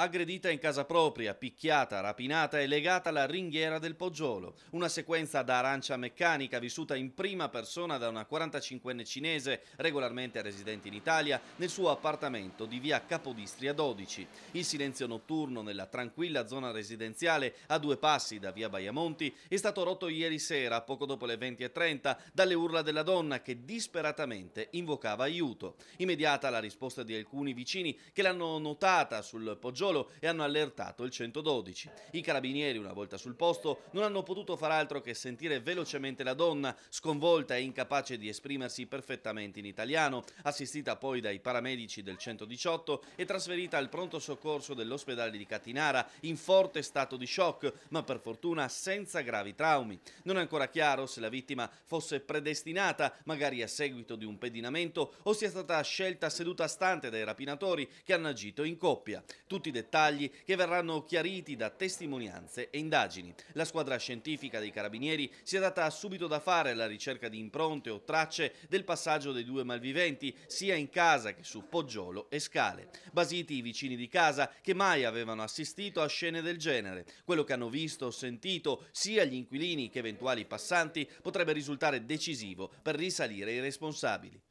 Aggredita in casa propria, picchiata, rapinata e legata alla ringhiera del Poggiolo. Una sequenza da arancia meccanica vissuta in prima persona da una 45enne cinese regolarmente residente in Italia nel suo appartamento di via Capodistria 12. Il silenzio notturno nella tranquilla zona residenziale a due passi da via Baiamonti è stato rotto ieri sera, poco dopo le 20.30, dalle urla della donna che disperatamente invocava aiuto. Immediata la risposta di alcuni vicini che l'hanno notata sul Poggiolo Fieschiolo e hanno allertato il 112. I carabinieri, una volta sul posto, non hanno potuto far altro che sentire velocemente la donna, sconvolta e incapace di esprimersi perfettamente in italiano, assistita poi dai paramedici del 118 e trasferita al pronto soccorso dell'ospedale di Catinara in forte stato di shock, ma per fortuna senza gravi traumi. Non è ancora chiaro se la vittima fosse predestinata, magari a seguito di un pedinamento, o sia stata scelta seduta stante dai rapinatori che hanno agito in coppia. Tutti dettagli che verranno chiariti da testimonianze e indagini. La squadra scientifica dei carabinieri si è data subito da fare alla ricerca di impronte o tracce del passaggio dei due malviventi sia in casa che su poggiolo e scale. Basiti i vicini di casa che mai avevano assistito a scene del genere. Quello che hanno visto o sentito sia gli inquilini che eventuali passanti potrebbe risultare decisivo per risalire i responsabili.